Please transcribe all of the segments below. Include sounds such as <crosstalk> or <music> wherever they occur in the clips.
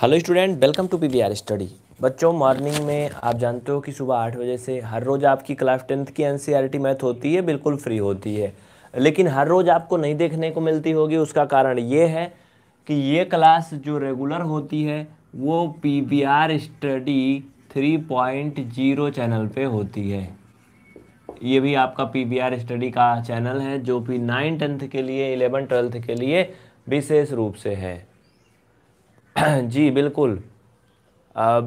Hello student welcome to PBR study बच्चों morning में आप जानते हो कि सुबह आठ बजे से हर रोज़ आपकी क्लास टेंथ की एनसीईआरटी मैथ e होती है बिल्कुल फ्री होती है लेकिन हर रोज़ आपको नहीं देखने को मिलती होगी उसका कारण ये है कि ये क्लास जो रेगुलर होती है वो पीबीआर स्टडी जीरो चैनल पर होती है ये भी आपका पी स्टडी का चैनल है जो कि नाइन टेंथ के लिए इलेवन ट्वेल्थ के लिए विशेष रूप से है <clears throat> जी बिल्कुल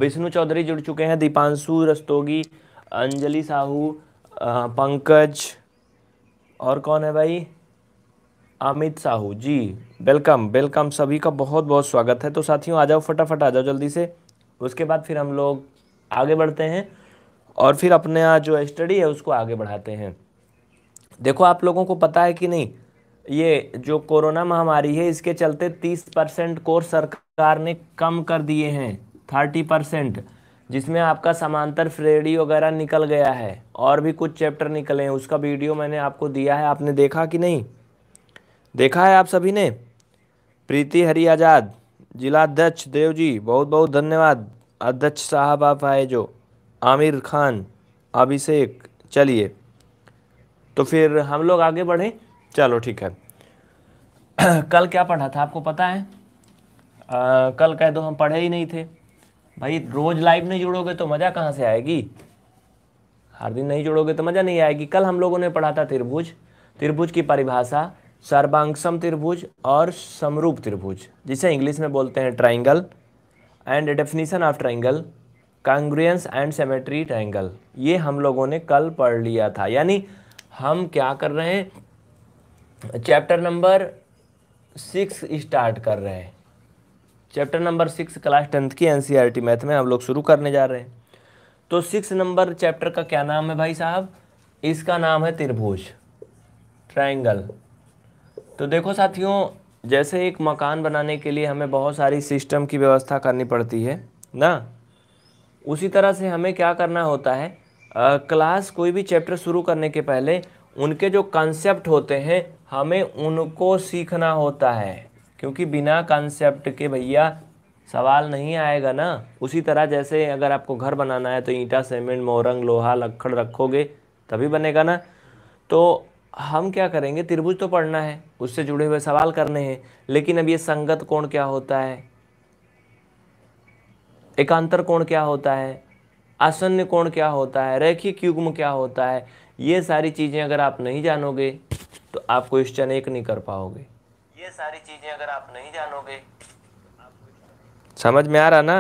विष्णु चौधरी जुड़ चुके हैं दीपांशु रस्तोगी अंजलि साहू पंकज और कौन है भाई अमित साहू जी वेलकम वेलकम सभी का बहुत बहुत स्वागत है तो साथियों आ जाओ फटाफट आ जाओ जल्दी से उसके बाद फिर हम लोग आगे बढ़ते हैं और फिर अपने जो स्टडी है उसको आगे बढ़ाते हैं देखो आप लोगों को पता है कि नहीं ये जो कोरोना महामारी है इसके चलते तीस परसेंट कोर्स सरकार सरकार ने कम कर दिए हैं थर्टी परसेंट जिसमें आपका समांतर फ्रेडी वगैरह निकल गया है और भी कुछ चैप्टर निकले हैं उसका वीडियो मैंने आपको दिया है आपने देखा कि नहीं देखा है आप सभी ने प्रीति हरि आज़ाद जिलाध्यक्ष देव जी बहुत बहुत धन्यवाद अध्यक्ष साहब आप आए जो आमिर खान अभिषेक चलिए तो फिर हम लोग आगे बढ़ें चलो ठीक है <clears throat> कल क्या पढ़ा था आपको पता है आ, कल कह दो हम पढ़े ही नहीं थे भाई रोज़ लाइव नहीं जुड़ोगे तो मज़ा कहाँ से आएगी हर दिन नहीं जुड़ोगे तो मज़ा नहीं आएगी कल हम लोगों ने पढ़ा था त्रिभुज त्रिभुज की परिभाषा सर्वांगसम त्रिभुज और समरूप त्रिभुज जिसे इंग्लिश में बोलते हैं triangle and definition of triangle congruence and symmetry triangle ये हम लोगों ने कल पढ़ लिया था यानी हम क्या कर रहे हैं चैप्टर नंबर सिक्स स्टार्ट कर रहे हैं chapter number six class tenth की एन e मैथ में हम लोग शुरू करने जा रहे हैं तो सिक्स नंबर चैप्टर का क्या नाम है भाई साहब इसका नाम है त्रिभुज ट्रायंगल तो देखो साथियों जैसे एक मकान बनाने के लिए हमें बहुत सारी सिस्टम की व्यवस्था करनी पड़ती है ना उसी तरह से हमें क्या करना होता है आ, क्लास कोई भी चैप्टर शुरू करने के पहले उनके जो कंसेप्ट होते हैं हमें उनको सीखना होता है क्योंकि बिना कॉन्सेप्ट के भैया सवाल नहीं आएगा ना उसी तरह जैसे अगर आपको घर बनाना है तो ईंटा सीमेंट मोरंग लोहा लक्खड़ रखोगे तभी बनेगा ना तो हम क्या करेंगे त्रिभुज तो पढ़ना है उससे जुड़े हुए सवाल करने हैं लेकिन अब ये संगत कोण क्या होता है एकांतर कोण क्या होता है आसन्य कोण क्या होता है रेखी क्युग्म क्या होता है ये सारी चीज़ें अगर आप नहीं जानोगे तो आप क्वेश्चन एक नहीं कर पाओगे ये सारी चीजें अगर आप नहीं जानोगे समझ में आ रहा ना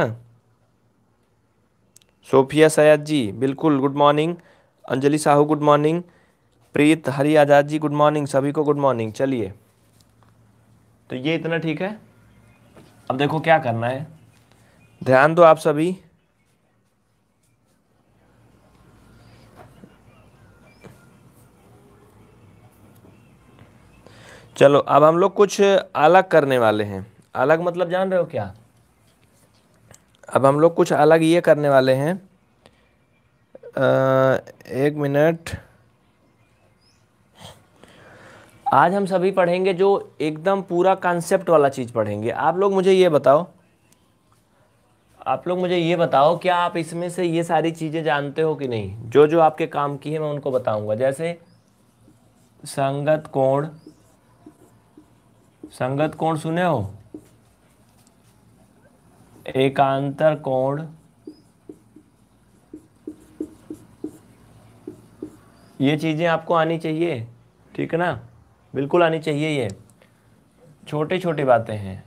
सोफिया सयाद जी बिल्कुल good morning Anjali Sahu good morning Preet Hari Azad ji good morning सभी को गुड मॉर्निंग चलिए तो ये इतना ठीक है अब देखो क्या करना है ध्यान दो आप सभी चलो अब हम लोग कुछ अलग करने वाले हैं अलग मतलब जान रहे हो क्या अब हम लोग कुछ अलग ये करने वाले हैं एक मिनट आज हम सभी पढ़ेंगे जो एकदम पूरा कॉन्सेप्ट वाला चीज़ पढ़ेंगे आप लोग मुझे ये बताओ आप लोग मुझे ये बताओ क्या आप इसमें से ये सारी चीज़ें जानते हो कि नहीं जो जो आपके काम की है मैं उनको बताऊंगा जैसे संगत कोण संगत कोण सुने हो एकांतर कोण ये चीज़ें आपको आनी चाहिए ठीक है ना बिल्कुल आनी चाहिए ये छोटे छोटे बातें हैं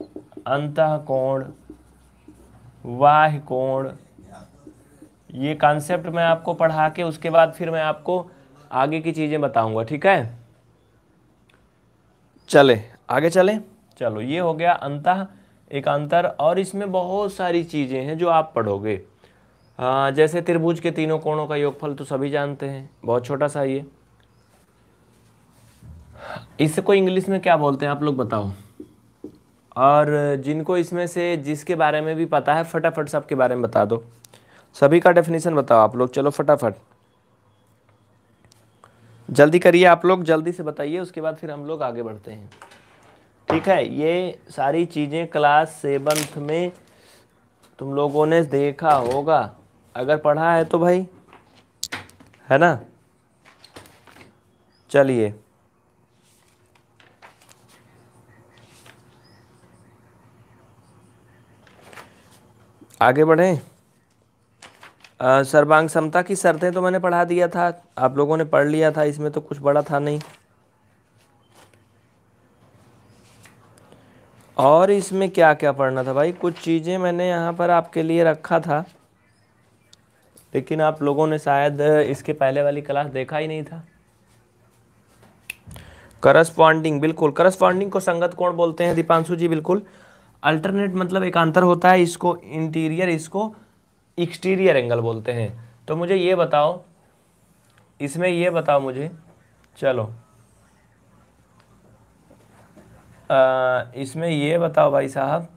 अंत कोण वाह कोण ये कॉन्सेप्ट मैं आपको पढ़ा के उसके बाद फिर मैं आपको आगे की चीज़ें बताऊंगा ठीक है चले आगे चलें चलो ये हो गया एक एकांतर और इसमें बहुत सारी चीज़ें हैं जो आप पढ़ोगे आ, जैसे त्रिभुज के तीनों कोणों का योगफल तो सभी जानते हैं बहुत छोटा सा ये इसको इंग्लिश में क्या बोलते हैं आप लोग बताओ और जिनको इसमें से जिसके बारे में भी पता है फटाफट सबके बारे में बता दो सभी का डेफिनेशन बताओ आप लोग चलो फटाफट जल्दी करिए आप लोग जल्दी से बताइए उसके बाद फिर हम लोग आगे बढ़ते हैं ठीक है ये सारी चीज़ें क्लास सेवन्थ में तुम लोगों ने देखा होगा अगर पढ़ा है तो भाई है ना चलिए आगे बढ़े सर्वांग समता की शर्तें तो मैंने पढ़ा दिया था आप लोगों ने पढ़ लिया था इसमें तो कुछ बड़ा था नहीं और इसमें क्या क्या पढ़ना था भाई कुछ चीज़ें मैंने यहाँ पर आपके लिए रखा था लेकिन आप लोगों ने शायद इसके पहले वाली क्लास देखा ही नहीं था करस्पॉन्डिंग बिल्कुल करस्पॉन्डिंग को संगत कोण बोलते हैं दीपांशु जी बिल्कुल अल्टरनेट मतलब एक अंतर होता है इसको इंटीरियर इसको एक्सटीरियर एंगल बोलते हैं तो मुझे ये बताओ इसमें ये बताओ मुझे चलो इसमें ये बताओ भाई साहब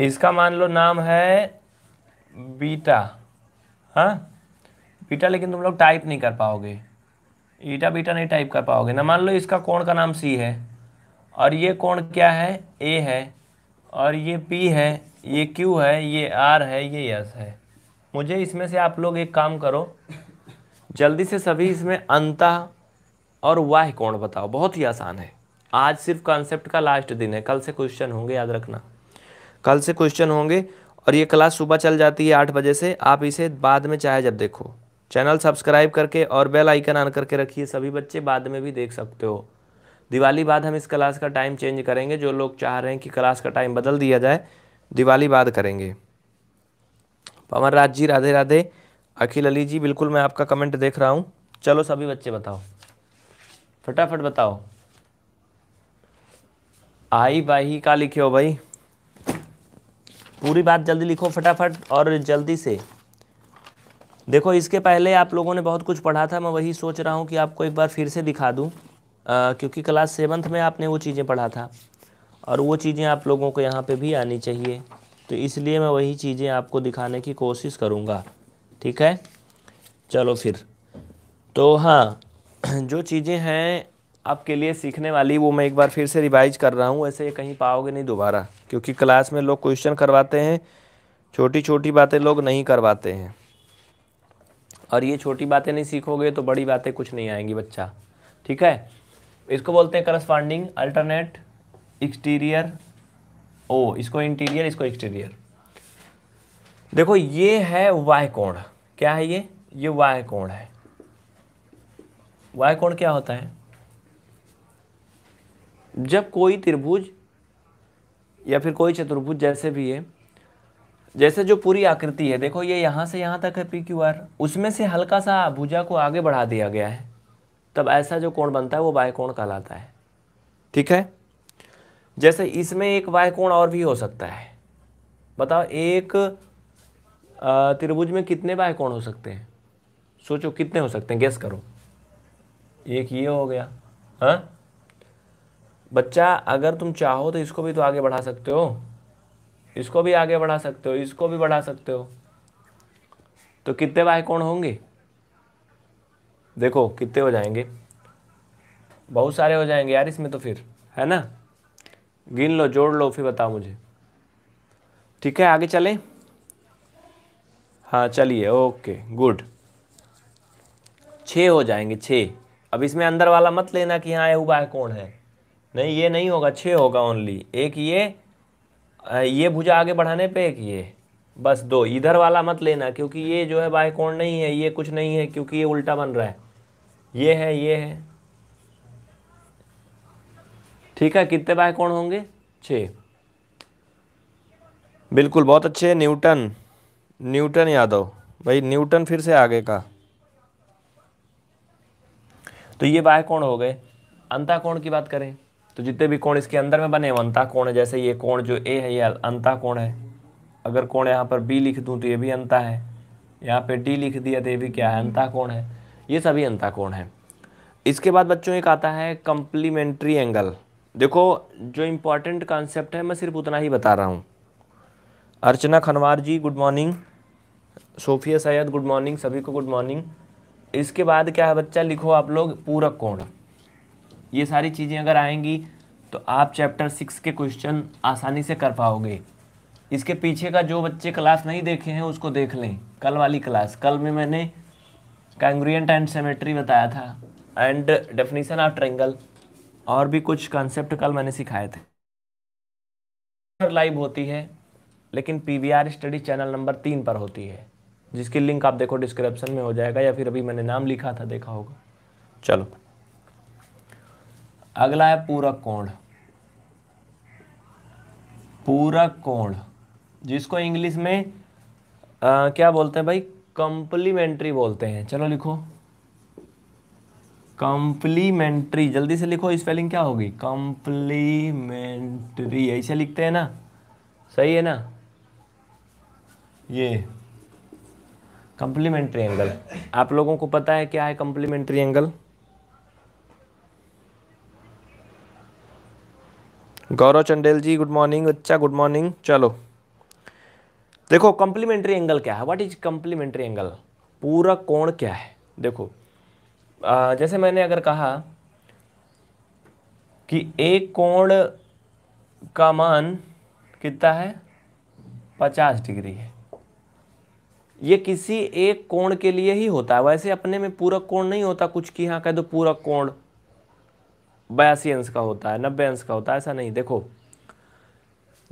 इसका मान लो नाम है बीटा हाँ बीटा लेकिन तुम लोग टाइप नहीं कर पाओगे ईटा बीटा नहीं टाइप कर पाओगे ना मान लो इसका कोण का नाम सी है और ये कोण क्या है ए है और ये पी है ये क्यू है ये आर है ये यस है मुझे इसमें से आप लोग एक काम करो जल्दी से सभी इसमें अंतः और वाह कौन बताओ बहुत ही आसान है आज सिर्फ कॉन्सेप्ट का लास्ट दिन है कल से क्वेश्चन होंगे याद रखना कल से क्वेश्चन होंगे और ये क्लास सुबह चल जाती है आठ बजे से आप इसे बाद में चाहे जब देखो चैनल सब्सक्राइब करके और बेल आइकन ऑन करके रखिए सभी बच्चे बाद में भी देख सकते हो दिवाली बाद हम इस क्लास का टाइम चेंज करेंगे जो लोग चाह रहे हैं कि क्लास का टाइम बदल दिया जाए दिवाली बाद करेंगे पवन राज जी राधे राधे अखिल अली जी बिल्कुल मैं आपका कमेंट देख रहा हूँ चलो सभी बच्चे बताओ फटाफट बताओ आई बाही का लिखे हो भाई पूरी बात जल्दी लिखो फटाफट और जल्दी से देखो इसके पहले आप लोगों ने बहुत कुछ पढ़ा था मैं वही सोच रहा हूँ कि आपको एक बार फिर से दिखा दूँ क्योंकि क्लास सेवन्थ में आपने वो चीज़ें पढ़ा था और वो चीज़ें आप लोगों को यहाँ पे भी आनी चाहिए तो इसलिए मैं वही चीज़ें आपको दिखाने की कोशिश करूँगा ठीक है चलो फिर तो हाँ <clears throat> जो चीज़ें हैं आपके लिए सीखने वाली वो मैं एक बार फिर से रिवाइज कर रहा हूँ ऐसे कहीं पाओगे नहीं दोबारा क्योंकि क्लास में लोग क्वेश्चन करवाते हैं छोटी छोटी बातें लोग नहीं करवाते हैं और ये छोटी बातें नहीं सीखोगे तो बड़ी बातें कुछ नहीं आएंगी बच्चा ठीक है इसको बोलते हैं करस्पॉन्डिंग अल्टरनेट एक्सटीरियर ओ इसको इंटीरियर इसको एक्सटीरियर देखो ये है वाह कोण क्या है ये ये वाह कोण है वाय कोण क्या होता है जब कोई त्रिभुज या फिर कोई चतुर्भुज जैसे भी है जैसे जो पूरी आकृति है देखो ये यहाँ से यहाँ तक है पी क्यू आर उसमें से हल्का सा भुजा को आगे बढ़ा दिया गया है तब ऐसा जो कोण बनता है वो वाय कोण कहलाता है ठीक है जैसे इसमें एक वाय कोण और भी हो सकता है बताओ एक त्रिभुज में कितने वाय कोण हो सकते हैं सोचो कितने हो सकते हैं गैस करो एक ये हो गया हाँ बच्चा अगर तुम चाहो तो इसको भी तो आगे बढ़ा सकते हो इसको भी आगे बढ़ा सकते हो इसको भी बढ़ा सकते हो तो कितने कौन होंगे देखो कितने हो जाएंगे बहुत सारे हो जाएंगे यार इसमें तो फिर है ना गिन लो जोड़ लो फिर बताओ मुझे ठीक है आगे चलें हाँ चलिए ओके गुड छः हो जाएंगे छः अब इसमें अंदर वाला मत लेना कि हाँ हुआ है कौन है नहीं ये नहीं होगा छः होगा ओनली एक ये ये भुजा आगे बढ़ाने पे एक ये बस दो इधर वाला मत लेना क्योंकि ये जो है बाह्य कोण नहीं है ये कुछ नहीं है क्योंकि ये उल्टा बन रहा है ये है ये है ठीक है कितने बाह्य कोण होंगे छ बिल्कुल बहुत अच्छे न्यूटन न्यूटन यादव भाई न्यूटन फिर से आगे का तो ये बाह्य कोण हो गए अंता कोण की बात करें तो जितने भी कोण इसके अंदर में बने अंता कोण है जैसे ये कोण जो ए है ये अंता कोण है अगर कोण यहाँ पर बी लिख दूँ तो ये भी अंता है यहाँ पर डी लिख दिया तो ये भी क्या है अंता कोण है ये सभी अंता कोण है इसके बाद बच्चों एक आता है कंप्लीमेंट्री एंगल देखो जो इम्पोर्टेंट कॉन्सेप्ट है मैं सिर्फ उतना ही बता रहा हूँ Archana Khanwar ji good morning Sophia Sayyed good morning सभी को गुड मॉर्निंग इसके बाद क्या है बच्चा लिखो आप लोग पूरक कोण ये सारी चीज़ें अगर आएंगी तो आप चैप्टर सिक्स के क्वेश्चन आसानी से कर पाओगे इसके पीछे का जो बच्चे क्लास नहीं देखे हैं उसको देख लें कल वाली क्लास कल में मैंने कैंग्रियंट एंड सेमेट्री बताया था एंड डेफिनेशन ऑफ ट्रेंगल और भी कुछ कॉन्सेप्ट कल मैंने सिखाए थे लाइव होती है लेकिन पीवीआर स्टडी चैनल नंबर तीन पर होती है जिसकी लिंक आप देखो डिस्क्रिप्शन में हो जाएगा या फिर अभी मैंने नाम लिखा था देखा होगा चलो अगला है पूरा कोण पूरा कोण जिसको इंग्लिश में आ, क्या बोलते हैं भाई कंप्लीमेंट्री बोलते हैं चलो लिखो कंप्लीमेंट्री जल्दी से लिखो स्पेलिंग क्या होगी कंप्लीमेंट्री ऐसे लिखते हैं ना सही है ना ये कंप्लीमेंट्री एंगल आप लोगों को पता है क्या है complementary angle Gaurav Chandel ji good morning अच्छा गुड मॉर्निंग चलो देखो कंप्लीमेंट्री एंगल क्या है व्हाट इज कंप्लीमेंट्री एंगल पूरा कोण क्या है देखो आ, जैसे मैंने अगर कहा कि एक कोण का मान कितना है पचास डिग्री है ये किसी एक कोण के लिए ही होता है वैसे अपने में पूरक कोण नहीं होता कुछ की यहाँ कह दो पूरक कोण बयासी अंश का होता है नब्बे अंश का होता है ऐसा नहीं देखो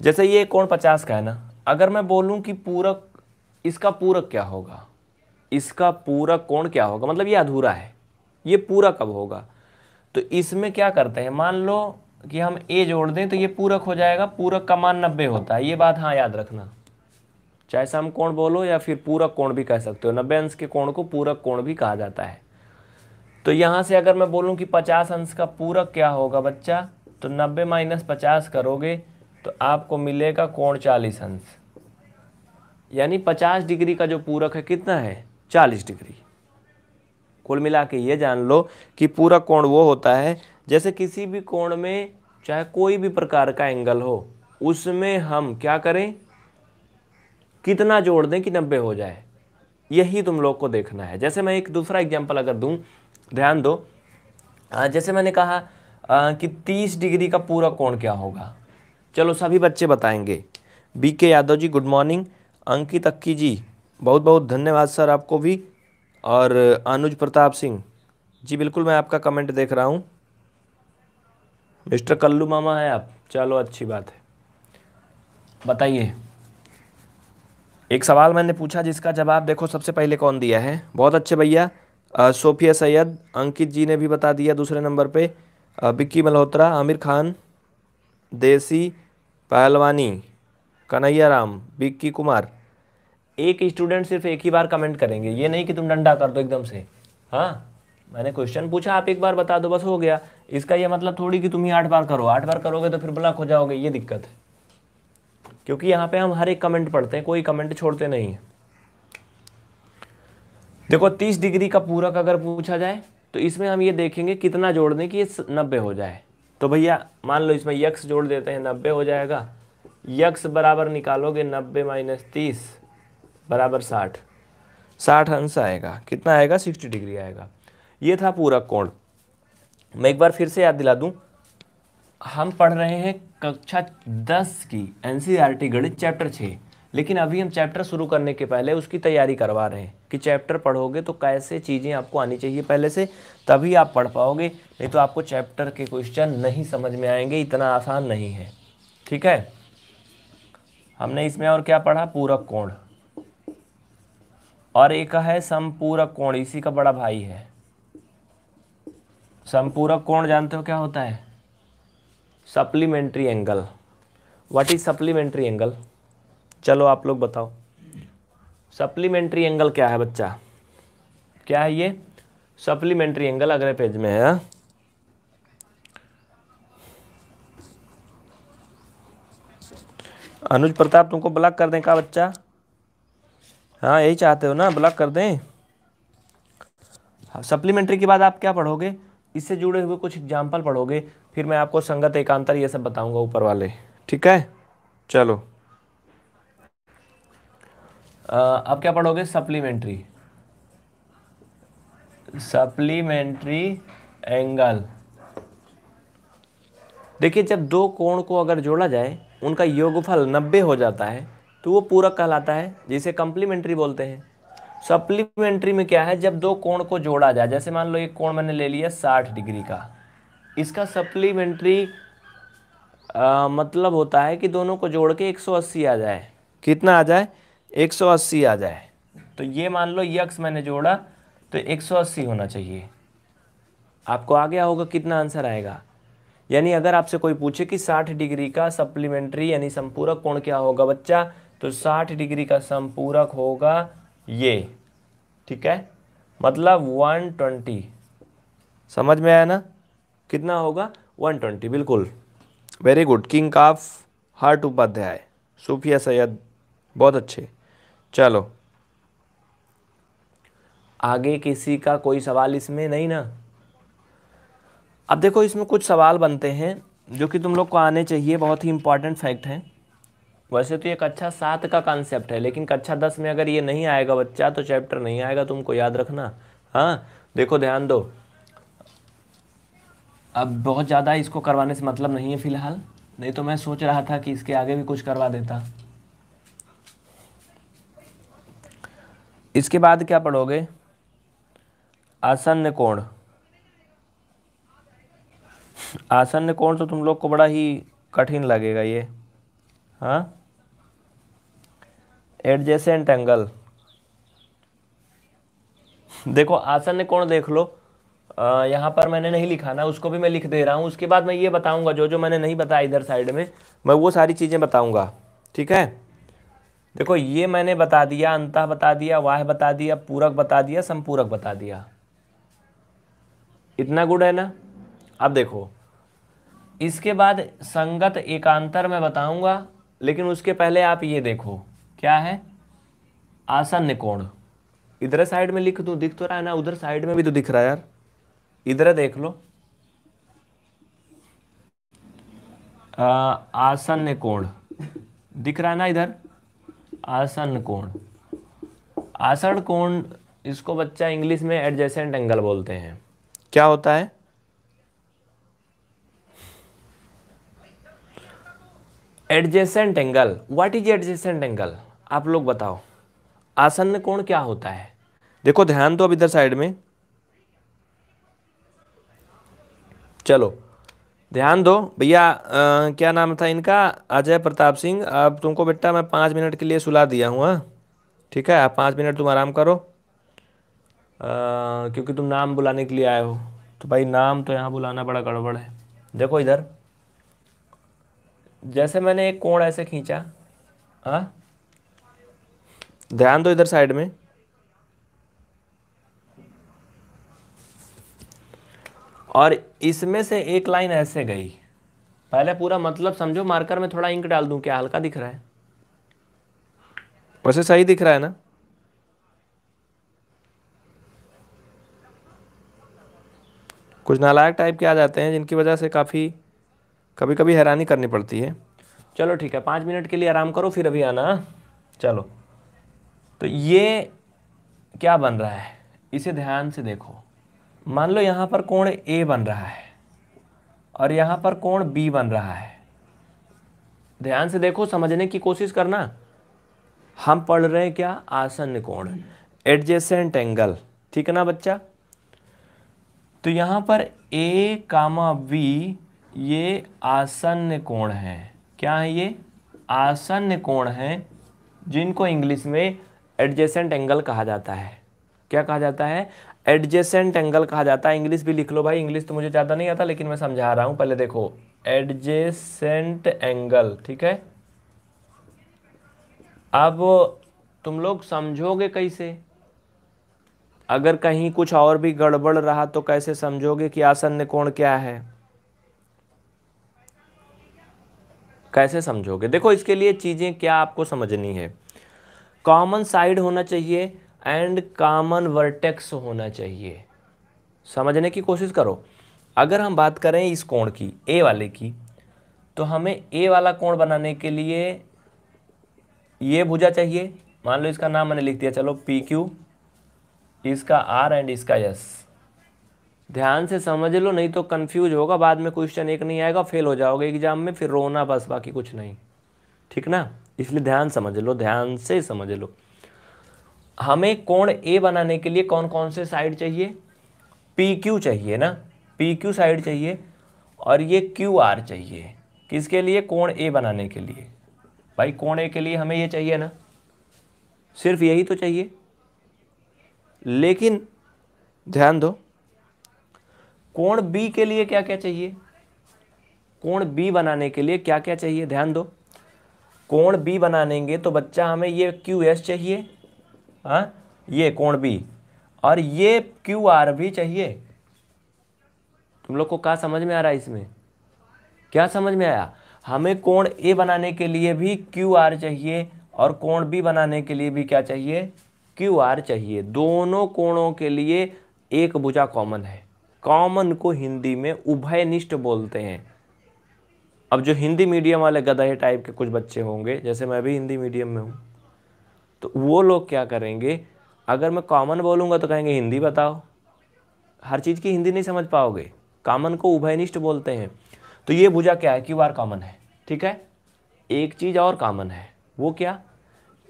जैसे ये कोण पचास का है ना अगर मैं बोलूँ कि पूरक इसका पूरक क्या होगा इसका पूरक कोण क्या होगा मतलब ये अधूरा है ये पूरा कब होगा तो इसमें क्या करते हैं मान लो कि हम ए जोड़ दें तो ये पूरक हो जाएगा पूरक का मान नब्बे होता है ये बात हाँ याद रखना चाहे सम कोण बोलो या फिर पूरक कोण भी कह सकते हो नब्बे अंश के कोण को पूरक कोण भी कहा जाता है तो यहाँ से अगर मैं बोलूँ कि पचास अंश का पूरक क्या होगा बच्चा तो नब्बे माइनस पचास करोगे तो आपको मिलेगा कोण चालीस अंश यानी पचास डिग्री का जो पूरक है कितना है चालीस डिग्री कुल मिला के ये जान लो कि पूरक कोण वो होता है जैसे किसी भी कोण में चाहे कोई भी प्रकार का एंगल हो उसमें हम क्या करें कितना जोड़ दें कि नब्बे हो जाए यही तुम लोग को देखना है जैसे मैं एक दूसरा एग्जाम्पल अगर दूँ ध्यान दो जैसे मैंने कहा कि तीस डिग्री का पूरा कोण क्या होगा चलो सभी बच्चे बताएंगे B K Yadav ji good morning Ankit Akki ji बहुत बहुत धन्यवाद सर आपको भी और अनुज प्रताप सिंह जी बिल्कुल मैं आपका कमेंट देख रहा हूँ मिस्टर कल्लू मामा हैं आप चलो अच्छी बात है बताइए एक सवाल मैंने पूछा जिसका जवाब देखो सबसे पहले कौन दिया है बहुत अच्छे भैया सोफिया सैयद अंकित जी ने भी बता दिया दूसरे नंबर पे बिक्की मल्होत्रा आमिर खान देसी पहलवानी कन्हैया राम बिक्की कुमार एक स्टूडेंट सिर्फ एक ही बार कमेंट करेंगे ये नहीं कि तुम डंडा कर दो एकदम से हाँ मैंने क्वेश्चन पूछा आप एक बार बता दो बस हो गया इसका ये मतलब थोड़ी कि तुम ही आठ बार करो आठ बार करोगे तो फिर ब्लॉक हो जाओगे ये दिक्कत है क्योंकि यहाँ पे हम हर एक कमेंट पढ़ते हैं कोई कमेंट छोड़ते नहीं है देखो तीस डिग्री का पूरक अगर पूछा जाए तो इसमें हम ये देखेंगे कितना जोड़ दें कि नब्बे हो जाए तो भैया मान लो इसमें यक्स जोड़ देते हैं नब्बे हो जाएगा यक्स बराबर निकालोगे नब्बे माइनस तीस बराबर साठ साठ अंश आएगा कितना आएगा सिक्सटी डिग्री आएगा ये था पूरक कोण मैं एक बार फिर से याद दिला दूं हम पढ़ रहे हैं कक्षा दस की एन सी आर टी गणित चैप्टर छः लेकिन अभी हम चैप्टर शुरू करने के पहले उसकी तैयारी करवा रहे हैं कि चैप्टर पढ़ोगे तो कैसे चीज़ें आपको आनी चाहिए पहले से तभी आप पढ़ पाओगे नहीं तो आपको चैप्टर के क्वेश्चन नहीं समझ में आएंगे इतना आसान नहीं है ठीक है हमने इसमें और क्या पढ़ा पूरक कोण और एक है समपूरक कोण इसी का बड़ा भाई है संपूरक कोण जानते हो क्या होता है supplementary angle what is supplementary angle चलो आप लोग बताओ सप्लीमेंट्री एंगल क्या है बच्चा क्या है ये सप्लीमेंट्री एंगल अगले पेज में है हाँ? अनुज प्रताप तुमको ब्लॉक कर दें का बच्चा हाँ यही चाहते हो ना ब्लॉक कर दें हाँ, सप्लीमेंट्री के बाद आप क्या पढ़ोगे इससे जुड़े हुए कुछ एग्जाम्पल पढ़ोगे फिर मैं आपको संगत एकांतर ये सब बताऊंगा ऊपर वाले ठीक है चलो अब क्या पढ़ोगे सप्लीमेंट्री सप्लीमेंट्री एंगल देखिए जब दो कोण को अगर जोड़ा जाए उनका योगफल 90 हो जाता है तो वो पूरक कहलाता है जिसे कम्प्लीमेंट्री बोलते हैं सप्लीमेंट्री में क्या है जब दो कोण को जोड़ा जाए जैसे मान लो एक कोण मैंने ले लिया 60 डिग्री का इसका सप्लीमेंट्री मतलब होता है कि दोनों को जोड़ के 180 आ जाए कितना आ जाए 180 आ जाए तो ये मान लो यक्स मैंने जोड़ा तो 180 होना चाहिए आपको आ गया होगा कितना आंसर आएगा यानी अगर आपसे कोई पूछे कि 60 डिग्री का सप्लीमेंट्री यानी संपूरक कोण क्या होगा बच्चा तो 60 डिग्री का संपूरक होगा ये ठीक है मतलब 120 समझ में आया ना कितना होगा 120 बिल्कुल वेरी गुड किंग काफ हार्ट उपाध्याय सूफिया सैयद बहुत अच्छे चलो आगे किसी का कोई सवाल इसमें नहीं ना अब देखो इसमें कुछ सवाल बनते हैं जो कि तुम लोग को आने चाहिए बहुत ही इंपॉर्टेंट फैक्ट है वैसे तो ये कक्षा अच्छा सात का कॉन्सेप्ट है लेकिन कक्षा दस में अगर ये नहीं आएगा बच्चा तो चैप्टर नहीं आएगा तुमको याद रखना हाँ देखो ध्यान दो अब बहुत ज़्यादा इसको करवाने से मतलब नहीं है फ़िलहाल नहीं तो मैं सोच रहा था कि इसके आगे भी कुछ करवा देता इसके बाद क्या पढ़ोगे आसन्न कोण आसन्न कोण तो तुम लोग को बड़ा ही कठिन लगेगा ये हाँ एडजेसेंट एंगल देखो आसन्न कोण देख लो यहाँ पर मैंने नहीं लिखा ना उसको भी मैं लिख दे रहा हूँ उसके बाद मैं ये बताऊँगा जो जो मैंने नहीं बताया इधर साइड में मैं वो सारी चीज़ें बताऊँगा ठीक है देखो ये मैंने बता दिया अंतः बता दिया वाह बता दिया पूरक बता दिया संपूरक बता दिया इतना गुड है ना अब देखो इसके बाद संगत एकांतर में बताऊंगा लेकिन उसके पहले आप ये देखो क्या है आसन कोण इधर साइड में लिख दू दिख तो रहा है ना उधर साइड में भी तो दिख रहा है यार इधर देख लो आसन कोण दिख रहा है ना इधर आसन कोण आसन कोण इसको बच्चा इंग्लिश में एडजेसेंट एंगल बोलते हैं क्या होता है adjacent angle what is adjacent angle आप लोग बताओ आसन कोण क्या होता है देखो ध्यान दो अब इधर साइड में चलो ध्यान दो भैया क्या नाम था इनका अजय प्रताप सिंह अब तुमको बेटा मैं पाँच मिनट के लिए सुला दिया हूँ हाँ ठीक है आप पाँच मिनट तुम आराम करो आ, क्योंकि तुम नाम बुलाने के लिए आए हो तो भाई नाम तो यहाँ बुलाना बड़ा गड़बड़ है देखो इधर जैसे मैंने एक कोण ऐसे खींचा हाँ ध्यान दो इधर साइड में और इसमें से एक लाइन ऐसे गई पहले पूरा मतलब समझो मार्कर में थोड़ा इंक डाल दूं क्या हल्का दिख रहा है वैसे सही दिख रहा है ना कुछ नालायक टाइप के आ जाते हैं जिनकी वजह से काफ़ी कभी कभी हैरानी करनी पड़ती है चलो ठीक है पाँच मिनट के लिए आराम करो फिर अभी आना हाँ? चलो तो ये क्या बन रहा है इसे ध्यान से देखो मान लो यहाँ पर कोण ए बन रहा है और यहाँ पर कोण बी बन रहा है ध्यान से देखो समझने की कोशिश करना हम पढ़ रहे हैं क्या आसन्न कोण एडजेसेंट एंगल ठीक है ना बच्चा तो यहाँ पर ए कामा बी ये आसन्न कोण है क्या है ये आसन्न कोण है जिनको इंग्लिश में एडजेसेंट एंगल कहा जाता है क्या कहा जाता है एडजेसेंट एंगल कहा जाता है इंग्लिश भी लिख लो भाई इंग्लिश तो मुझे ज़्यादा नहीं आता लेकिन मैं समझा रहा हूं पहले देखो एडजेसेंट एंगल ठीक है अब तुम लोग समझोगे कैसे अगर कहीं कुछ और भी गड़बड़ रहा तो कैसे समझोगे कि आसन्न कोण क्या है कैसे समझोगे देखो इसके लिए चीज़ें क्या आपको समझनी है कॉमन साइड होना चाहिए एंड कामन वर्टेक्स होना चाहिए समझने की कोशिश करो अगर हम बात करें इस कोण की ए वाले की तो हमें ए वाला कोण बनाने के लिए ये भुजा चाहिए मान लो इसका नाम मैंने लिख दिया चलो पी क्यू इसका आर एंड इसका यस ध्यान से समझ लो नहीं तो कंफ्यूज होगा बाद में क्वेश्चन एक नहीं आएगा फेल हो जाओगे एग्जाम में फिर रोना बस बाकी कुछ नहीं ठीक ना इसलिए ध्यान समझ लो ध्यान से समझ लो हमें कोण ए बनाने के लिए कौन कौन से साइड चाहिए पी क्यू चाहिए ना पी क्यू साइड चाहिए और ये क्यू आर चाहिए किसके लिए कोण ए बनाने के लिए भाई कोण ए के लिए हमें ये चाहिए ना सिर्फ यही तो चाहिए लेकिन ध्यान दो कोण बी के लिए क्या क्या चाहिए कोण बी बनाने के लिए क्या क्या चाहिए ध्यान दो कोण बी बनानेंगे तो बच्चा हमें ये क्यू एस चाहिए हाँ ये कोण बी और ये क्यू आर भी चाहिए तुम लोग को क्या समझ में आ रहा है इसमें क्या समझ में आया हमें कोण ए बनाने के लिए भी क्यू आर चाहिए और कोण बी बनाने के लिए भी क्या चाहिए क्यू आर चाहिए दोनों कोणों के लिए एक भुजा कॉमन है कॉमन को हिंदी में उभयनिष्ठ बोलते हैं अब जो हिंदी मीडियम वाले गदहे टाइप के कुछ बच्चे होंगे जैसे मैं भी हिंदी मीडियम में हूँ तो वो लोग क्या करेंगे अगर मैं कॉमन बोलूँगा तो कहेंगे हिंदी बताओ हर चीज़ की हिंदी नहीं समझ पाओगे कॉमन को उभयनिष्ठ बोलते हैं तो ये भुजा क्या है क्यू आर कॉमन है ठीक है एक चीज़ और कॉमन है वो क्या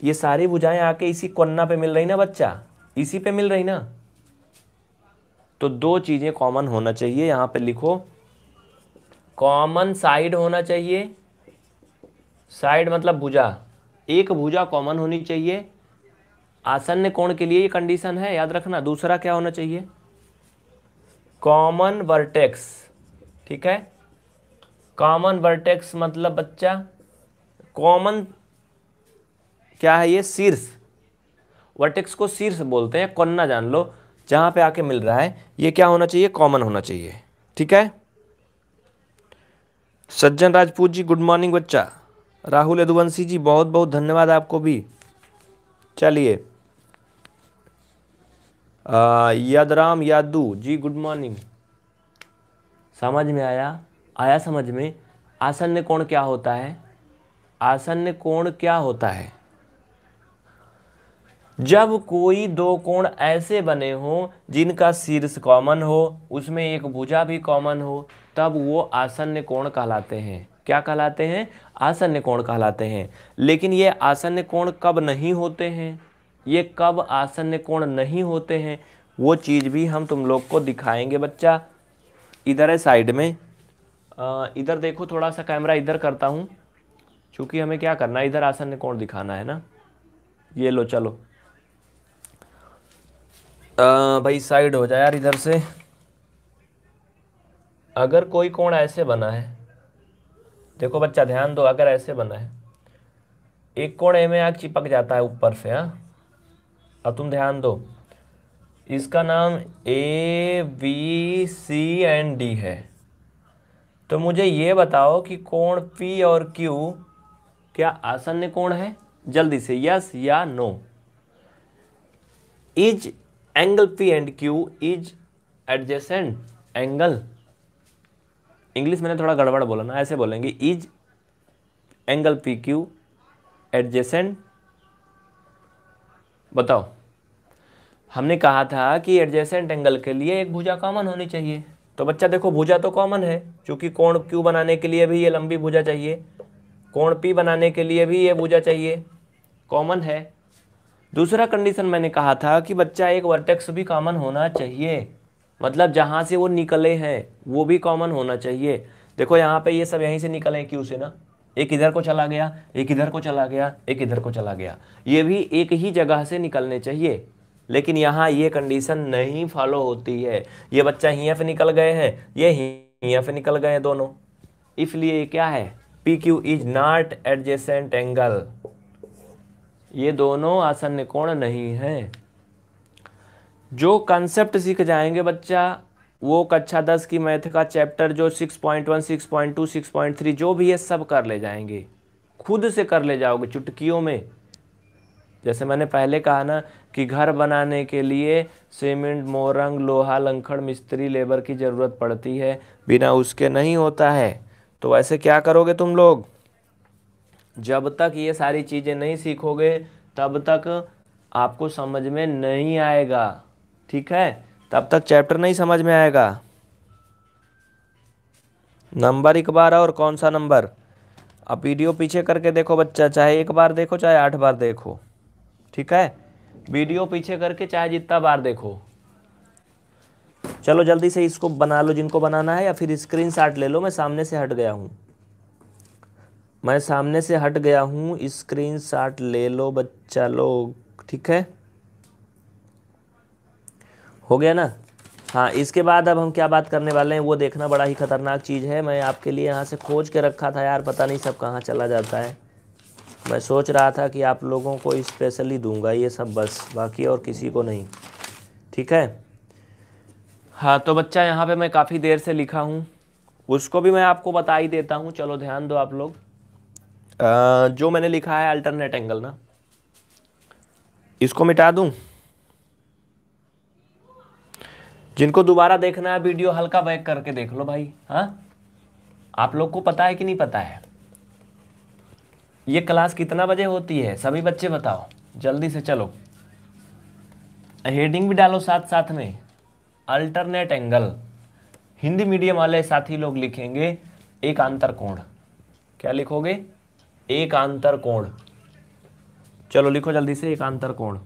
ये सारी भुजाएं आके इसी कोन्ना पे मिल रही ना बच्चा इसी पे मिल रही ना तो दो चीज़ें कॉमन होना चाहिए यहाँ पे लिखो कॉमन साइड होना चाहिए साइड मतलब भुजा एक भुजा कॉमन होनी चाहिए आसन्न कोण के लिए ये कंडीशन है याद रखना दूसरा क्या होना चाहिए कॉमन वर्टेक्स ठीक है कॉमन वर्टेक्स मतलब बच्चा कॉमन क्या है ये शीर्ष वर्टेक्स को शीर्ष बोलते हैं कन्ना जान लो जहां पे आके मिल रहा है ये क्या होना चाहिए कॉमन होना चाहिए ठीक है सज्जन राजपूत जी गुड मॉर्निंग बच्चा राहुल यदुवंशी जी बहुत बहुत धन्यवाद आपको भी चलिए यादराम यादू जी गुड मॉर्निंग समझ में आया आया समझ में आसन्न कोण क्या होता है आसन्न कोण क्या होता है जब कोई दो कोण ऐसे बने हो जिनका शीर्ष कॉमन हो उसमें एक भुजा भी कॉमन हो तब वो आसन्न कोण कहलाते हैं क्या कहलाते हैं आसन्य कोण कहलाते हैं लेकिन ये आसन्य कोण कब नहीं होते हैं ये कब आसन्य कोण नहीं होते हैं वो चीज़ भी हम तुम लोग को दिखाएंगे बच्चा इधर है साइड में इधर देखो थोड़ा सा कैमरा इधर करता हूँ क्योंकि हमें क्या करना है इधर आसन्य कोण दिखाना है ना ये लो चलो आ, भाई साइड हो जाए यार इधर से अगर कोई कोण ऐसे बना है देखो बच्चा ध्यान दो अगर ऐसे बना है एक कोण ए में आग चिपक जाता है ऊपर से हाँ? अब और तुम ध्यान दो इसका नाम A B C and D है तो मुझे ये बताओ कि कोण पी और क्यू क्या आसन्न कोण है जल्दी से यस या no is angle P and Q is adjacent angle English मैंने थोड़ा गड़बड़ बोला ना ऐसे बोलेंगे is angle P Q adjacent बताओ हमने कहा था कि एडजेसेंट एंगल के लिए एक भुजा कॉमन होनी चाहिए तो बच्चा देखो भुजा तो कॉमन है क्योंकि कोण क्यू बनाने के लिए भी ये लंबी भुजा चाहिए कोण पी बनाने के लिए भी ये भुजा चाहिए कॉमन है दूसरा कंडीशन मैंने कहा था कि बच्चा एक वर्टेक्स भी कॉमन होना चाहिए मतलब जहाँ से वो निकले हैं वो भी कॉमन होना चाहिए देखो यहाँ पे ये सब यहीं से निकले क्यू से ना एक इधर को चला गया एक इधर को चला गया एक इधर को चला गया ये भी एक ही जगह से निकलने चाहिए लेकिन यहाँ ये कंडीशन नहीं फॉलो होती है ये बच्चा हिया पे निकल गए हैं ये हिया पे निकल गए हैं दोनों इसलिए क्या है P Q is not adjacent angle ये दोनों आसन्न कोण नहीं हैं जो कंसेप्ट सीख जाएंगे बच्चा वो कक्षा दस की मैथ का चैप्टर जो six point one six point two six point three जो भी है सब कर ले जाएंगे खुद से कर ले जाओगे चुटकियों में जैसे मैंने पहले कहा ना कि घर बनाने के लिए सीमेंट मोरंग लोहा लंखड़ मिस्त्री लेबर की ज़रूरत पड़ती है बिना उसके नहीं होता है तो वैसे क्या करोगे तुम लोग जब तक ये सारी चीज़ें नहीं सीखोगे तब तक आपको समझ में नहीं आएगा ठीक है तब तक चैप्टर नहीं समझ में आएगा नंबर एक बार और कौन सा नंबर अब वीडियो पीछे करके देखो बच्चा चाहे एक बार देखो चाहे आठ बार देखो ठीक है वीडियो पीछे करके चाहे जितना बार देखो चलो जल्दी से इसको बना लो जिनको बनाना है या फिर स्क्रीन शॉट ले लो मैं सामने से हट गया हूँ मैं सामने से हट गया हूँ स्क्रीन शॉट ले लो बच्चा लोग ठीक है हो गया ना हाँ इसके बाद अब हम क्या बात करने वाले हैं वो देखना बड़ा ही खतरनाक चीज़ है मैं आपके लिए यहाँ से खोज के रखा था यार पता नहीं सब कहाँ चला जाता है मैं सोच रहा था कि आप लोगों को स्पेशली दूंगा ये सब बस बाकी और किसी को नहीं ठीक है हाँ तो बच्चा यहाँ पे मैं काफ़ी देर से लिखा हूँ उसको भी मैं आपको बता ही देता हूँ चलो ध्यान दो आप लोग आ, जो मैंने लिखा है अल्टरनेट एंगल ना इसको मिटा दूँ जिनको दोबारा देखना है वीडियो हल्का बैक करके देख लो भाई हाँ आप लोग को पता है कि नहीं पता है ये क्लास कितना बजे होती है सभी बच्चे बताओ जल्दी से चलो हेडिंग भी डालो साथ साथ में अल्टरनेट एंगल हिंदी मीडियम वाले साथी लोग लिखेंगे एक आंतर कोण क्या लिखोगे एक आंतर कोण चलो लिखो जल्दी से एक आंतर कोण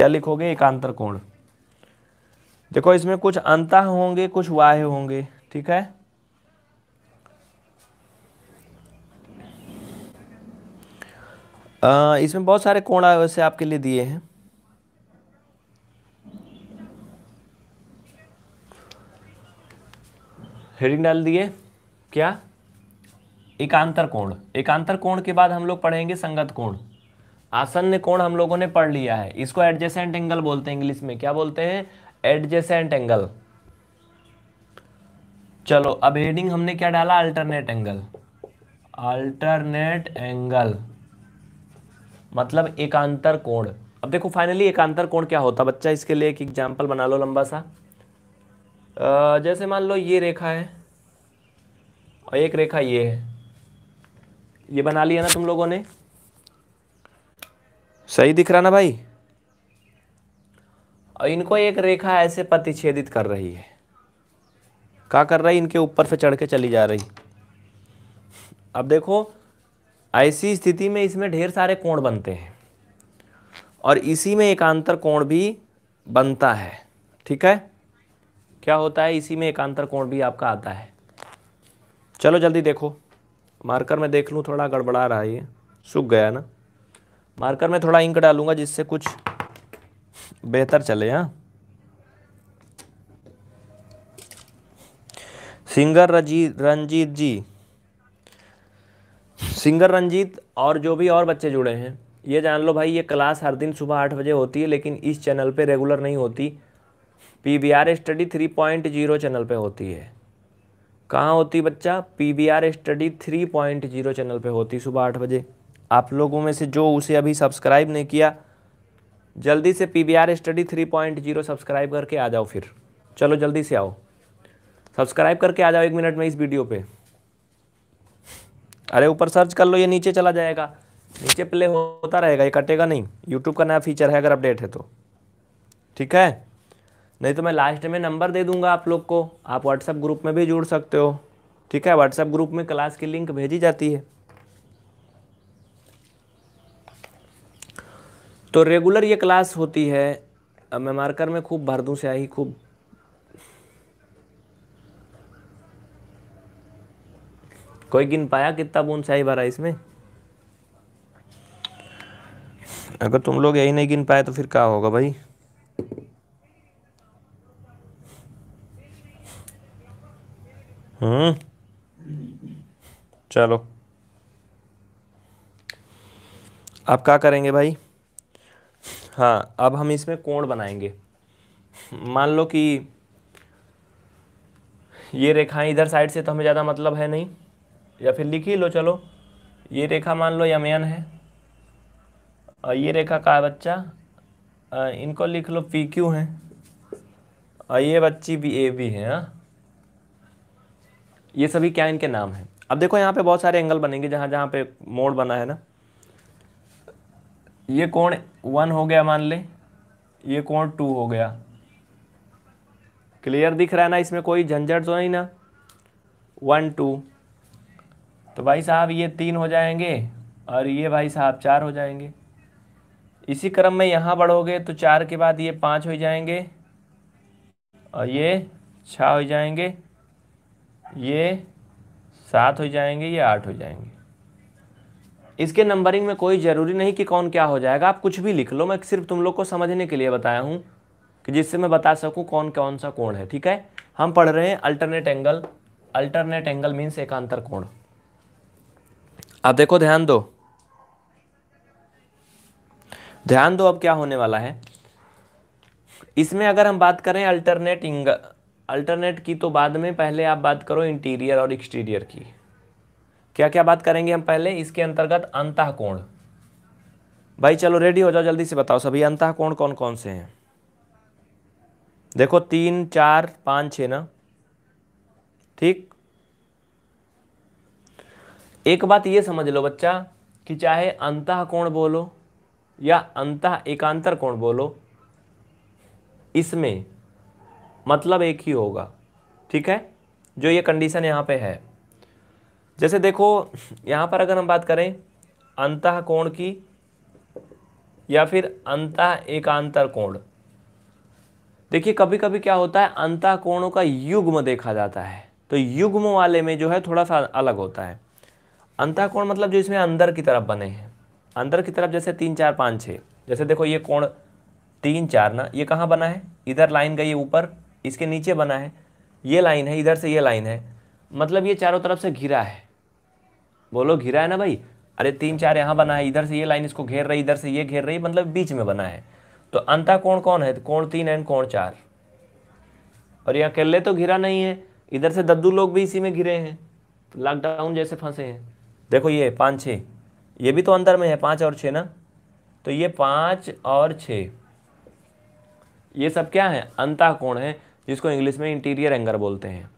क्या लिखोगे एकांतर कोण देखो इसमें कुछ अंत होंगे कुछ वाह्य होंगे ठीक है आ, इसमें बहुत सारे कोण वैसे आपके लिए दिए हैं हेडिंग डाल दिए क्या एकांतर कोण एकांतर कोण के बाद हम लोग पढ़ेंगे संगत कोण आसन कोण हम लोगों ने पढ़ लिया है इसको एडजेसेंट एंगल बोलते हैं इंग्लिश में क्या बोलते हैं एडजेसेंट एंगल चलो अब हेडिंग हमने क्या डाला अल्टरनेट एंगल अल्टरनेट एंगल मतलब एकांतर कोण अब देखो फाइनली एकांतर कोण क्या होता बच्चा इसके लिए एक एग्जाम्पल बना लो लंबा सा जैसे मान लो ये रेखा है और एक रेखा ये है ये बना लिया ना तुम लोगों ने सही दिख रहा ना भाई और इनको एक रेखा ऐसे प्रतिच्छेदित कर रही है क्या कर रही इनके ऊपर से चढ़ के चली जा रही अब देखो ऐसी स्थिति में इसमें ढेर सारे कोण बनते हैं और इसी में एकांतर कोण भी बनता है ठीक है क्या होता है इसी में एकांतर कोण भी आपका आता है चलो जल्दी देखो मार्कर में देख लूँ थोड़ा गड़बड़ा रहा है ये सूख गया ना मार्कर में थोड़ा इंक डालूंगा जिससे कुछ बेहतर चले हाँ सिंगर रजी रंजीत जी सिंगर रंजीत और जो भी और बच्चे जुड़े हैं ये जान लो भाई ये क्लास हर दिन सुबह आठ बजे होती है लेकिन इस चैनल पे रेगुलर नहीं होती P B R study three point zero channel पे होती है कहाँ होती बच्चा P B R study three point zero channel पे होती सुबह आठ बजे आप लोगों में से जो उसे अभी सब्सक्राइब नहीं किया जल्दी से P study three point zero subscribe करके आ जाओ फिर चलो जल्दी से आओ सब्सक्राइब करके आ जाओ एक मिनट में इस वीडियो पे अरे ऊपर सर्च कर लो ये नीचे चला जाएगा नीचे प्ले होता रहेगा ये कटेगा नहीं यूट्यूब का नया फीचर है अगर अपडेट है तो ठीक है नहीं तो मैं लास्ट में नंबर दे दूंगा आप लोग को आप व्हाट्सएप ग्रुप में भी जुड़ सकते हो ठीक है व्हाट्सएप ग्रुप में क्लास की लिंक भेजी जाती है तो रेगुलर ये क्लास होती है अब मैं मार्कर में खूब भर दूँ आई खूब कोई गिन पाया कितना बूंद स्याही भरा इसमें अगर तुम लोग यही नहीं गिन पाए तो फिर क्या होगा भाई हम्म चलो आप क्या करेंगे भाई हाँ अब हम इसमें कोण बनाएंगे मान लो कि ये रेखाएं इधर साइड से तो हमें ज़्यादा मतलब है नहीं या फिर लिख ही लो चलो ये रेखा मान लो यम एन है और ये रेखा का है बच्चा इनको लिख लो पी क्यू है और ये बच्ची भी ए बी है हाँ ये सभी क्या इनके नाम हैं अब देखो यहाँ पे बहुत सारे एंगल बनेंगे जहाँ जहाँ पे मोड़ बना है ना ये कोण वन हो गया मान लें ये कोण टू हो गया क्लियर दिख रहा है ना इसमें कोई झंझट तो नहीं ना वन टू तो भाई साहब ये तीन हो जाएंगे और ये भाई साहब चार हो जाएंगे इसी क्रम में यहाँ बढ़ोगे तो चार के बाद ये पाँच हो जाएंगे और ये छः हो जाएंगे ये सात हो जाएंगे ये आठ हो जाएंगे इसके नंबरिंग में कोई ज़रूरी नहीं कि कौन क्या हो जाएगा आप कुछ भी लिख लो मैं सिर्फ तुम लोग को समझने के लिए बताया हूँ कि जिससे मैं बता सकूँ कौन कौन सा कोण है ठीक है हम पढ़ रहे हैं alternate angle alternate angle means एकांतर कोण आप देखो ध्यान दो ध्यान दो अब क्या होने वाला है इसमें अगर हम बात करें अल्टरनेट इंग अल्टरनेट की तो बाद में पहले आप बात करो इंटीरियर और एक्सटीरियर की क्या क्या बात करेंगे हम पहले इसके अंतर्गत अंत कोण भाई चलो रेडी हो जाओ जल्दी से बताओ सभी अंतः कोण कौन कौन से हैं देखो तीन चार पाँच छ ना ठीक एक बात ये समझ लो बच्चा कि चाहे अंत कोण बोलो या अंत एकांतर कोण बोलो इसमें मतलब एक ही होगा ठीक है जो ये कंडीशन यहाँ पे है जैसे देखो यहाँ पर अगर हम बात करें अंत कोण की या फिर अंत एकांतर कोण देखिए कभी कभी क्या होता है अंतः कोणों का युग्म देखा जाता है तो युग्म वाले में जो है थोड़ा सा अलग होता है अंतः कोण मतलब जो इसमें अंदर की तरफ बने हैं अंदर की तरफ जैसे तीन चार पाँच छः जैसे देखो ये कोण तीन चार ना ये कहाँ बना है इधर लाइन गई ऊपर इसके नीचे बना है ये लाइन है इधर से ये लाइन है मतलब ये चारों तरफ से घिरा है बोलो घिरा है ना भाई अरे तीन चार यहाँ बना है इधर से ये लाइन इसको घेर रही इधर से ये घेर रही मतलब बीच में बना है तो अंता कोण कौन है कोण तीन एंड कोण चार और ये अकेले तो घिरा नहीं है इधर से दद्दू लोग भी इसी में घिरे हैं लॉकडाउन जैसे फंसे हैं देखो ये पाँच छः ये भी तो अंदर में है पाँच और छः ना तो ये पाँच और छः ये सब क्या है अंता कोण है जिसको इंग्लिश में इंटीरियर एंगर बोलते हैं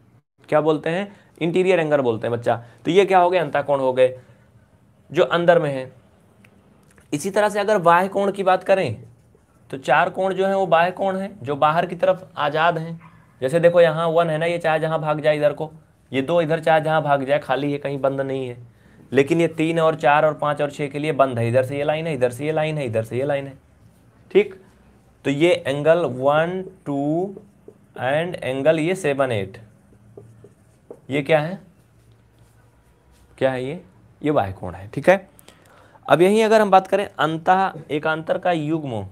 क्या बोलते हैं इंटीरियर एंगर बोलते हैं बच्चा तो ये क्या हो गए अंता कोण हो गए जो अंदर में है इसी तरह से अगर बाह्य कोण की बात करें तो चार कोण जो है वो बाह्य कोण है जो बाहर की तरफ आज़ाद हैं जैसे देखो यहाँ वन है ना ये चाहे जहाँ भाग जाए इधर को ये दो इधर चाहे जहाँ भाग जाए खाली है कहीं बंद नहीं है लेकिन ये तीन और चार और पाँच और छः के लिए बंद है इधर से ये लाइन है इधर से ये लाइन है इधर से ये लाइन है ठीक तो ये angle one two and angle ये सेवन एट ये क्या है क्या है ये ये बाह्य कोण है ठीक है अब यही अगर हम बात करें अंत एकांतर का युग्म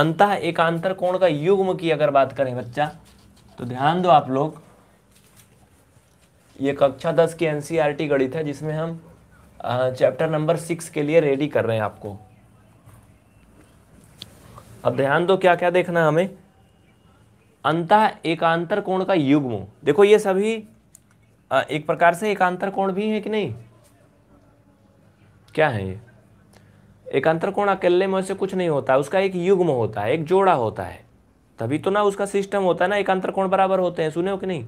अंत एकांतर कोण का युग्म की अगर बात करें बच्चा तो ध्यान दो आप लोग ये कक्षा दस की एनसीईआरटी e गणित है जिसमें हम चैप्टर नंबर सिक्स के लिए रेडी कर रहे हैं आपको अब ध्यान दो क्या क्या देखना हमें अंत एकांतर कोण का युग्म देखो ये सभी एक प्रकार से एकांतर कोण भी है कि नहीं क्या है ये एकांतर कोण अकेले में से कुछ नहीं होता उसका एक युग्म होता है एक जोड़ा होता है तभी तो ना उसका सिस्टम होता है ना एकांतर कोण बराबर होते हैं सुने हो कि नहीं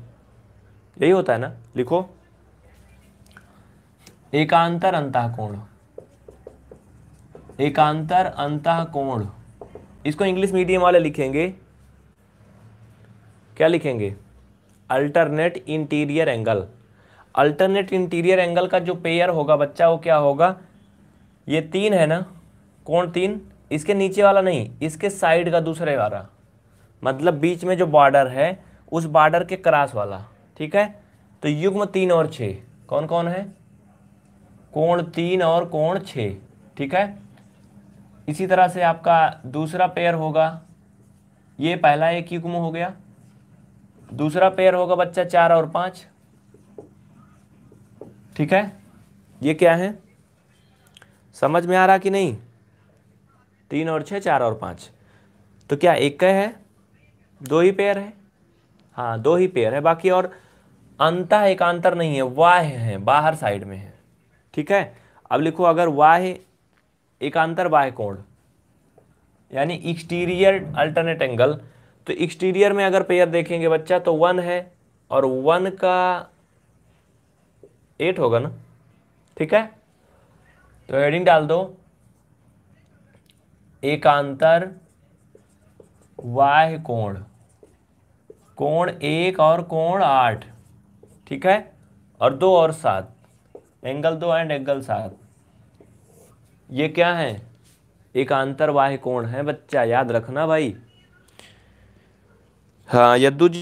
यही होता है ना लिखो एकांतर अंत कोण एकांतर अंत कोण इसको इंग्लिश मीडियम वाले लिखेंगे क्या लिखेंगे alternate interior angle alternate interior angle का जो पेयर होगा बच्चा वो क्या होगा ये तीन है ना कौन तीन इसके नीचे वाला नहीं इसके साइड का दूसरे वाला मतलब बीच में जो बॉर्डर है उस बॉर्डर के क्रास वाला ठीक है तो युग्म तीन और छः कौन कौन है कोण तीन और कोण छ ठीक है इसी तरह से आपका दूसरा पेयर होगा ये पहला एक युग्म हो गया दूसरा पेयर होगा बच्चा चार और पांच ठीक है ये क्या है समझ में आ रहा कि नहीं तीन और छः चार और पाँच तो क्या एक का है दो ही पेयर है हाँ दो ही पेयर है बाकी और अंत एकांतर नहीं है वाह है बाहर साइड में है ठीक है अब लिखो अगर वाह एकांतर वाह कोण यानी एक्सटीरियर अल्टरनेट एंगल तो एक्सटीरियर में अगर पेयर देखेंगे बच्चा तो वन है और वन का एट होगा ना ठीक है तो हेडिंग डाल दो एकांतर वाह कोण कोण एक और कोण आठ ठीक है और दो और सात एंगल दो एंड एंगल सात ये क्या है एकांतर वाह कोण है बच्चा याद रखना भाई हाँ यद्दू जी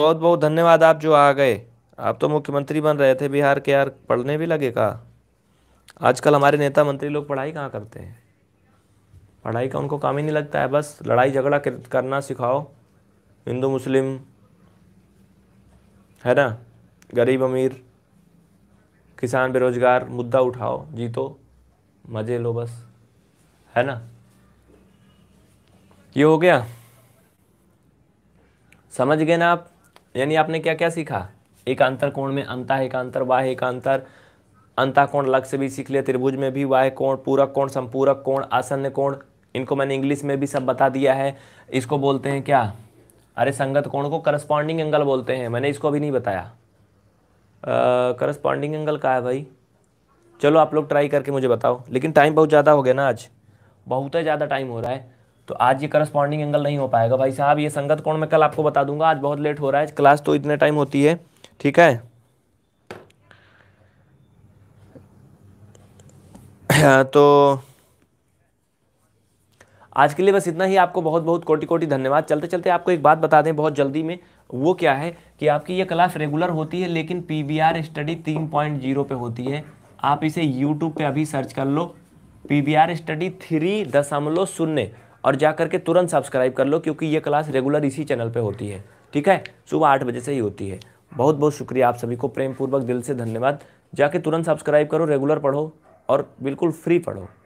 बहुत बहुत धन्यवाद आप जो आ गए आप तो मुख्यमंत्री बन रहे थे बिहार के यार पढ़ने भी लगे का आजकल हमारे नेता मंत्री लोग पढ़ाई कहाँ करते हैं पढ़ाई का उनको काम ही नहीं लगता है बस लड़ाई झगड़ा करना सिखाओ हिंदू मुस्लिम है ना गरीब अमीर किसान बेरोजगार मुद्दा उठाओ जीतो मज़े लो बस है ना ये हो गया समझ गए ना आप यानी आपने क्या क्या सीखा एकांतर कोण में अंता एकांतर वाह एकांतर अंता कोण लग से भी सीख लिया त्रिभुज में भी वाह कोण पूरक कोण संपूरक कोण आसन्न कोण इनको मैंने इंग्लिश में भी सब बता दिया है इसको बोलते हैं क्या अरे संगत कोण को करस्पॉन्डिंग एंगल बोलते हैं मैंने इसको अभी नहीं बताया करस्पॉन्डिंग एंगल का है भाई चलो आप लोग ट्राई करके मुझे बताओ लेकिन टाइम बहुत ज़्यादा हो गया ना आज बहुत ही ज़्यादा टाइम हो रहा है तो आज ये करस्पॉन्डिंग एंगल नहीं हो पाएगा भाई साहब ये संगत कोण मैं कल आपको बता दूंगा आज बहुत लेट हो रहा है क्लास तो इतने टाइम होती है ठीक है हाँ, तो आज के लिए बस इतना ही आपको बहुत बहुत कोटि कोटि धन्यवाद चलते चलते आपको एक बात बता दें बहुत जल्दी में वो क्या है कि आपकी ये क्लास रेगुलर होती है लेकिन आर स्टडी तीन पॉइंट जीरो पे होती है आप इसे यूट्यूब पे अभी सर्च कर लो आर स्टडी थ्री दशमलव शून्य और जा करके तुरंत सब्सक्राइब कर लो क्योंकि ये क्लास रेगुलर इसी चैनल पे होती है ठीक है सुबह आठ बजे से ही होती है बहुत बहुत शुक्रिया आप सभी को प्रेमपूर्वक दिल से धन्यवाद जाके तुरंत सब्सक्राइब करो रेगुलर पढ़ो और बिल्कुल फ्री पढ़ो